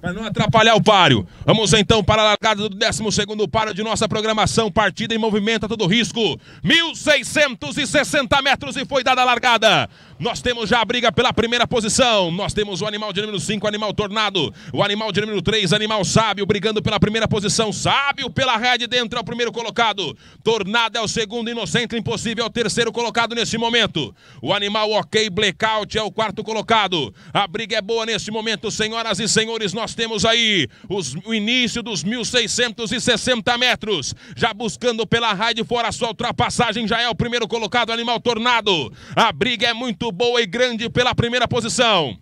Para não atrapalhar o páreo. Vamos então para a largada do 12 páreo de nossa programação. Partida em movimento a todo risco. 1.660 metros e foi dada a largada. Nós temos já a briga pela primeira posição. Nós temos o animal de número 5, animal tornado. O animal de número 3, animal sábio, brigando pela primeira posição. Sábio pela rede dentro é o primeiro colocado. Tornado é o segundo, inocente impossível é o terceiro colocado nesse momento. O animal ok, blackout é o quarto colocado. A briga é boa nesse momento, senhoras e senhores. Nós nós temos aí os, o início dos 1.660 metros, já buscando pela raia de fora, sua ultrapassagem já é o primeiro colocado, Animal Tornado. A briga é muito boa e grande pela primeira posição.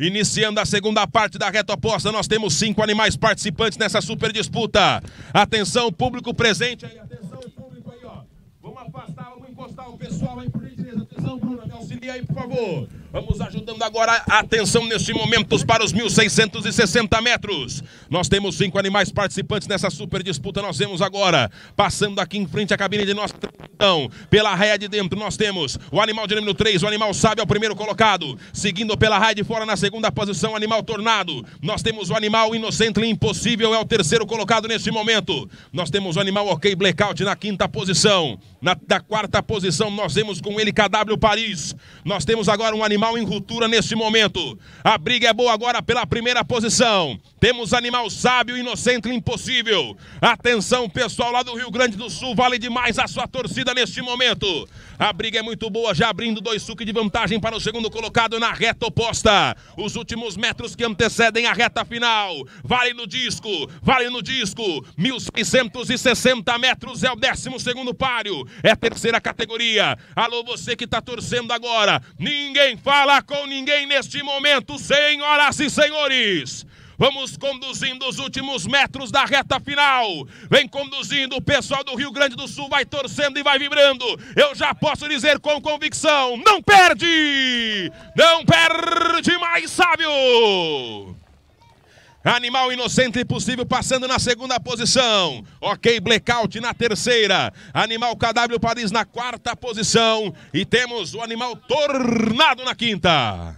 Iniciando a segunda parte da reta oposta, nós temos cinco animais participantes nessa super disputa. Atenção, público presente aí, atenção, público aí, ó. Vamos afastar, vamos encostar o pessoal aí, por gentileza televisão, me auxilia aí, por favor. Vamos ajudando agora, atenção neste momento para os 1.660 metros. Nós temos cinco animais participantes nessa super disputa. Nós temos agora, passando aqui em frente à cabine de nossa então, pela raia de dentro, nós temos o animal de número 3, o animal sábio é o primeiro colocado. Seguindo pela raia de fora na segunda posição, o animal tornado. Nós temos o animal inocente e impossível, é o terceiro colocado neste momento. Nós temos o animal ok blackout na quinta posição. Na, quarta posição, nós temos com ele KW Antônio Paris. Nós temos agora um animal em ruptura nesse momento. A briga é boa agora pela primeira posição. Temos animal sábio, inocente e impossível. Atenção, pessoal lá do Rio Grande do Sul, vale demais a sua torcida neste momento. A briga é muito boa, já abrindo dois suques de vantagem para o segundo colocado na reta oposta. Os últimos metros que antecedem a reta final. Vale no disco, vale no disco. 1.660 metros é o 12 segundo páreo. É a terceira categoria. Alô, você que está torcendo agora. Ninguém fala com ninguém neste momento, senhoras e senhores. Vamos conduzindo os últimos metros da reta final. Vem conduzindo, o pessoal do Rio Grande do Sul vai torcendo e vai vibrando. Eu já posso dizer com convicção: não perde! Não perde mais, sábio! Animal Inocente e possível passando na segunda posição. Ok, Blackout na terceira. Animal KW Paris na quarta posição. E temos o Animal Tornado na quinta.